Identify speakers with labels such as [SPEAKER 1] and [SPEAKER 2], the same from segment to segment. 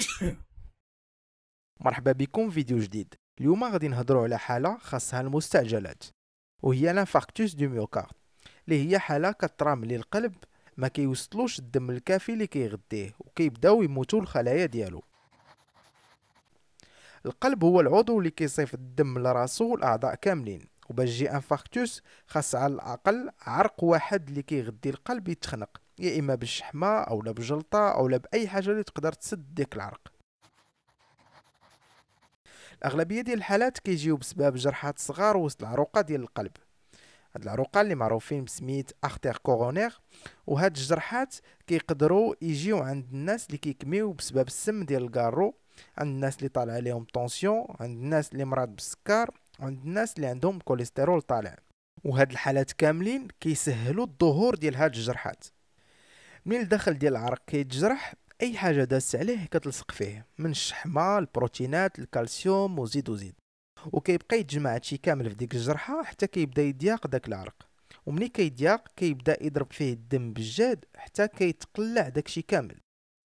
[SPEAKER 1] مرحبا بكم في فيديو جديد اليوم غادي نهضروا على حاله خاصها المستعجلات وهي لانفاركتوس دو ميوكارد اللي هي حاله كترى ملي القلب ما كيوصلوش الدم الكافي اللي كيغذيه وكيبداو يموتوا الخلايا ديالو القلب هو العضو اللي كيصيف الدم لراسو الاعضاء كاملين وباش يجي انفاركتوس خاص على الاقل عرق واحد اللي كيغذي القلب يتخنق يا اما بالشحمه او لا بجلطه او لا باي حاجه اللي تقدر تسد ديك العرق الاغلبيه ديال الحالات كيجيو بسبب جرحات صغار وسط العروقه ديال القلب هاد العروقه اللي معروفين بسميت اختير كورونير وهاد الجرحات كيقدروا يجيو عند الناس اللي كيكميو بسبب السم ديال الكارو عند الناس اللي طالع عليهم طونسيون عند الناس اللي مرض بالسكر عند الناس اللي عندهم كوليسترول طالع وهاد الحالات كاملين كيسهلوا الظهور ديال هاد الجرحات من الداخل ديال العرق كيتجرح اي حاجه دازت عليه كتلصق فيه من الشحمه البروتينات الكالسيوم وزيد وزيد وكيبقى يتجمع هادشي كامل في ديك الجرحه حتى كيبدا يضيق داك العرق ومني كيضيق كيبدا يضرب فيه الدم بالجاد حتى كيتقلع داكشي كامل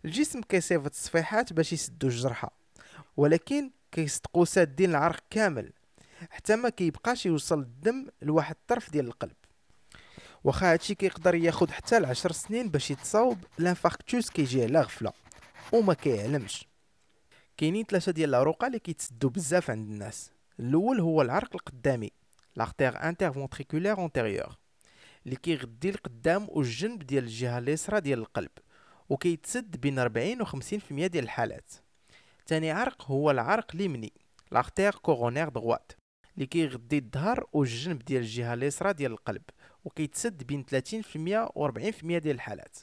[SPEAKER 1] الجسم كيصيفط الصفيحات باش يسدو الجرحه ولكن كيصدقو سادين العرق كامل حتى ما كيبقاش يوصل الدم لواحد الطرف ديال القلب واخا هادشي كيقدر ياخد حتى لعشر سنين باش يتصاوب لانفاركتوس كيجي على غفله وما كيعلمش كاينين ثلاثه ديال العروق اللي كيتسدو بزاف عند الناس الاول هو العرق القدامي لارتير انترفونتريكولير اونتيريور اللي كيغدي القدام والجنب ديال الجهه اليسرى ديال القلب وكيتسد بين 40 و 50% ديال الحالات ثاني عرق هو العرق اليمني لارتير كورونير دروات اللي كيغدي الظهر والجنب ديال الجهه اليسرى ديال القلب وكيتسد بين 30% و 40% ديال الحالات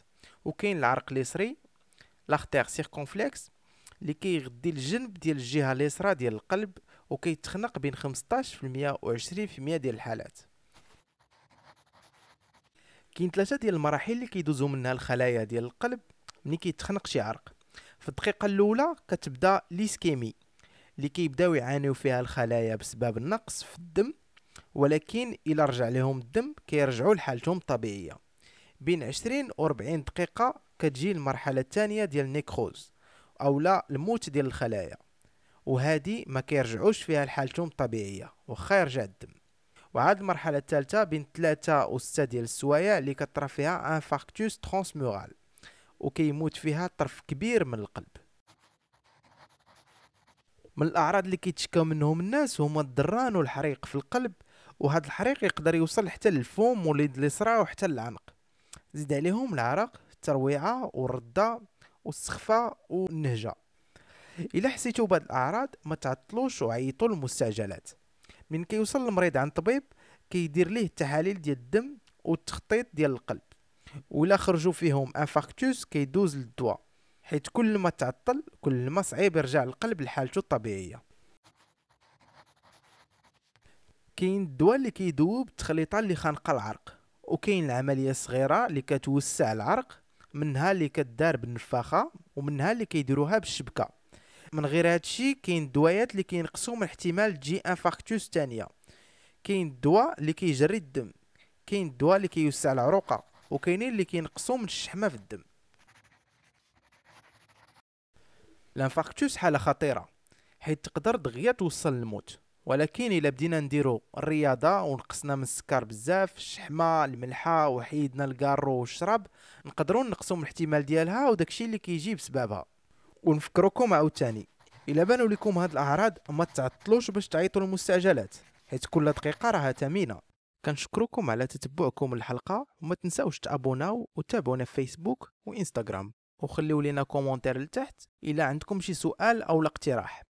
[SPEAKER 1] وكاين العرق اليسري لاختير سيركونفلكس اللي كيغدي الجنب ديال الجهه اليسرى ديال القلب وكيتخنق بين 15% و 20% ديال الحالات كاين ثلاثه ديال المراحل اللي كيدوزو منها الخلايا ديال القلب ملي كيتخنق شي عرق في الدقيقه الاولى كتبدا ليسكيمي اللي كيبداو يعانيو فيها الخلايا بسبب النقص في الدم ولكن الا رجع لهم الدم كيرجعوا لحالتهم الطبيعيه بين 20 و 40 دقيقه كتجي المرحله الثانيه ديال النيكروز او لا الموت ديال الخلايا وهذه ما كيرجعوش فيها لحالتهم الطبيعيه واخا يرجع الدم وعاد المرحله الثالثه بين 3 و 6 ديال السوايع اللي كطرا فيها انفاركتوس ترانسمورال وكيموت فيها طرف كبير من القلب من الاعراض اللي كيتشكاو منهم الناس هما الدران والحريق في القلب وهذا الحريق يقدر يوصل حتى للفم وليد اليسرى وحتى للعنق زيد عليهم العرق الترويعه والرده والسخفه والنهجه الا حسيتوا بهاد الاعراض ما تعطلوش وعيطوا للمستعجلات من كيوصل المريض عند طبيب كيدير ليه التحاليل ديال الدم والتخطيط ديال القلب ولا خرجوا فيهم انفاركتوس كيدوز للدواء حيت كل ما تعطل كل ما صعيب يرجع القلب لحالته الطبيعيه كاين الدواء اللي كيذوب تخليطه اللي خانقه العرق وكاين العمليه الصغيره اللي كتوسع العرق منها اللي كدار بالنفاخه ومنها اللي كيديروها بالشبكه من غير هادشي كاين الدوايات اللي كينقصوا من احتمال جي انفاركتوس ثانيه كاين الدواء اللي كيجري الدم كاين الدواء اللي كيوسع العروقه وكاينين اللي كينقصوا من الشحمه في الدم الانفاركتوس حاله خطيره حيت تقدر دغيا توصل للموت ولكن الا بدينا نديرو الرياضه ونقصنا من السكر بزاف الشحمه الملحه وحيدنا الكارو والشرب نقدروا نقصوا من الاحتمال ديالها وداكشي اللي كيجي بسببها ونفكركم عاوتاني الا بانوا لكم هاد الاعراض ما تعطلوش باش تعيطوا للمستعجلات حيت كل دقيقه راها ثمينه كنشكركم على تتبعكم الحلقه وما تنساوش تابوناو وتابعونا في فيسبوك وانستغرام وخليو لينا كومونتير لتحت الى عندكم شي سؤال او اقتراح